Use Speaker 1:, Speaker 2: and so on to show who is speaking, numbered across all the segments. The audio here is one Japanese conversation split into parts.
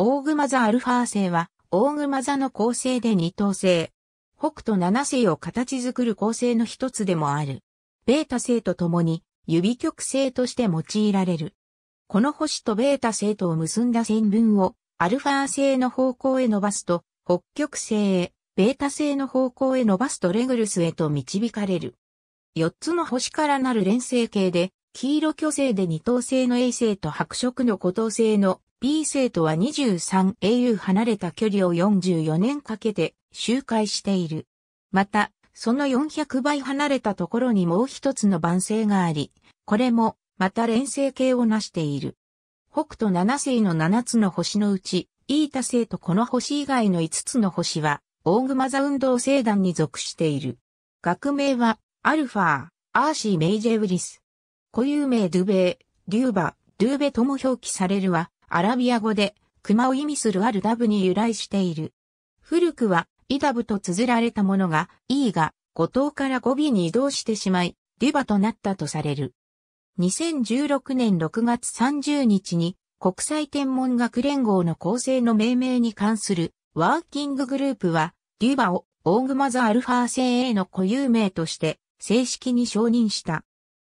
Speaker 1: オーグマ座アルファ星は、オーグマ座の構成で二等星。北斗
Speaker 2: 七星を形作る構成の一つでもある。ベータ星と共に、指極星として用いられる。この星とベータ星とを結んだ線分を、アルファ星の方向へ伸ばすと、北極星へ、ベータ星の方向へ伸ばすとレグルスへと導かれる。四つの星からなる連星系で、黄色巨星で二等星の衛星と白色の五等星の B 生とは 23au 離れた距離を44年かけて周回している。また、その400倍離れたところにもう一つの晩星があり、これもまた連星系を成している。北斗七星の7つの星のうち、イータ星とこの星以外の5つの星は、大熊座運動星団に属している。学名は、アルファー、アーシー・メイジェウリス。固有名ドゥベー、デューバ、ドゥーベとも表記されるわ。アラビア語で、熊を意味するアルダブに由来している。古くは、イダブと綴られたものが、イーが、五頭から語尾に移動してしまい、デュバとなったとされる。2016年6月30日に、国際天文学連合の構成の命名に関するワーキンググループは、デュバをオーグマザアルファー製 A の固有名として正式に承認した。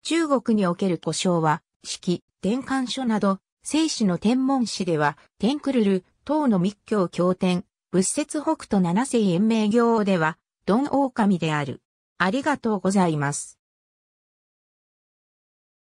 Speaker 2: 中国における故障は、式、転換書など聖子の天文史では、天クるる、唐の密教経典、仏説北斗七世延命行では、ドン
Speaker 1: 狼である。ありがとうございます。